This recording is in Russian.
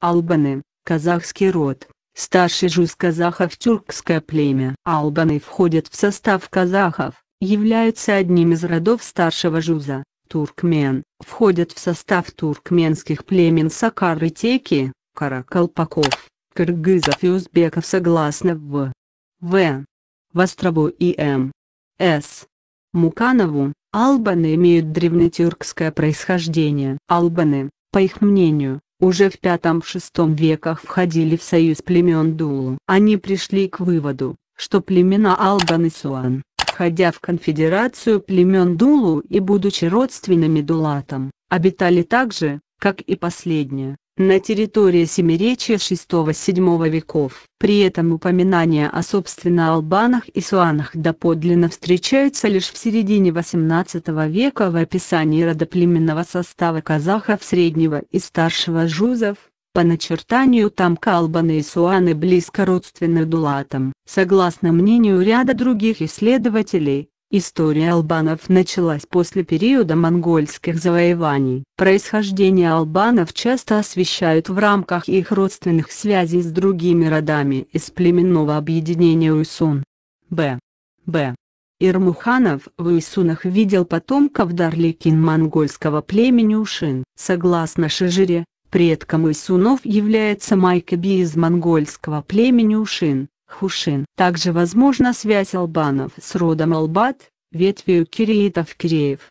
Албаны, казахский род, старший жуз казахов тюркское племя. Албаны входят в состав казахов, являются одним из родов старшего жуза, туркмен, входят в состав туркменских племен сакары теки, каракалпаков, кыргызов и узбеков согласно в. В. Вострову и М. С. Муканову, албаны имеют древнетюркское происхождение. Албаны, по их мнению, уже в V-VI веках входили в союз племен Дулу. Они пришли к выводу, что племена Албан и Суан, входя в конфедерацию племен Дулу и будучи родственными Дулатам, обитали так же, как и последние, на территории Семиречья VI-VII веков. При этом упоминания о собственно албанах и суанах доподлинно встречаются лишь в середине XVIII века в описании родоплеменного состава казахов среднего и старшего жузов. По начертанию тамка албаны и суаны близко родственны дулатам. Согласно мнению ряда других исследователей, История албанов началась после периода монгольских завоеваний. Происхождение албанов часто освещают в рамках их родственных связей с другими родами из племенного объединения Уйсун. Б. Б. Ирмуханов в Уйсунах видел потомков дарликин монгольского племени Ушин. Согласно Шижире, предком Уйсунов является Майкаби из монгольского племени Ушин, Хушин. Также возможна связь албанов с родом Албат, ветвью киреитов-киреев.